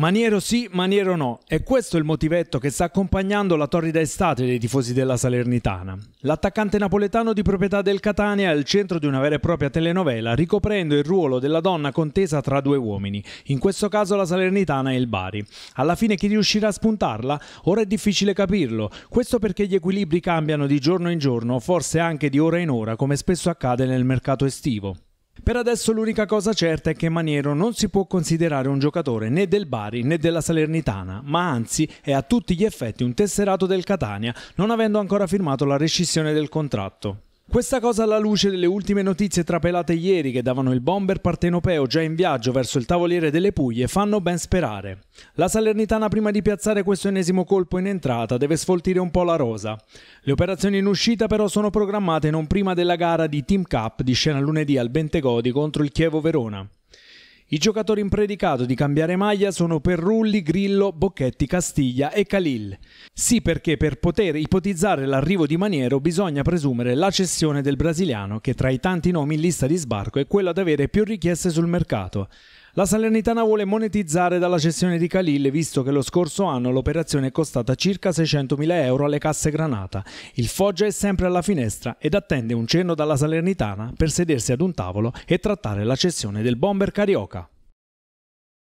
Maniero sì, maniero no, e questo è il motivetto che sta accompagnando la torrida estate dei tifosi della Salernitana. L'attaccante napoletano di proprietà del Catania è al centro di una vera e propria telenovela, ricoprendo il ruolo della donna contesa tra due uomini, in questo caso la Salernitana e il Bari. Alla fine chi riuscirà a spuntarla? Ora è difficile capirlo, questo perché gli equilibri cambiano di giorno in giorno, forse anche di ora in ora, come spesso accade nel mercato estivo. Per adesso l'unica cosa certa è che Maniero non si può considerare un giocatore né del Bari né della Salernitana, ma anzi è a tutti gli effetti un tesserato del Catania, non avendo ancora firmato la rescissione del contratto. Questa cosa alla luce delle ultime notizie trapelate ieri che davano il bomber partenopeo già in viaggio verso il tavoliere delle Puglie fanno ben sperare. La Salernitana prima di piazzare questo ennesimo colpo in entrata deve sfoltire un po' la rosa. Le operazioni in uscita però sono programmate non prima della gara di Team Cup di scena lunedì al Bentegodi contro il Chievo Verona. I giocatori in predicato di cambiare maglia sono Perrulli, Grillo, Bocchetti, Castiglia e Calil. Sì perché per poter ipotizzare l'arrivo di Maniero bisogna presumere la cessione del brasiliano che tra i tanti nomi in lista di sbarco è quello ad avere più richieste sul mercato. La Salernitana vuole monetizzare dalla cessione di Khalil visto che lo scorso anno l'operazione è costata circa 600.000 euro alle casse Granata. Il Foggia è sempre alla finestra ed attende un cenno dalla Salernitana per sedersi ad un tavolo e trattare la cessione del bomber carioca.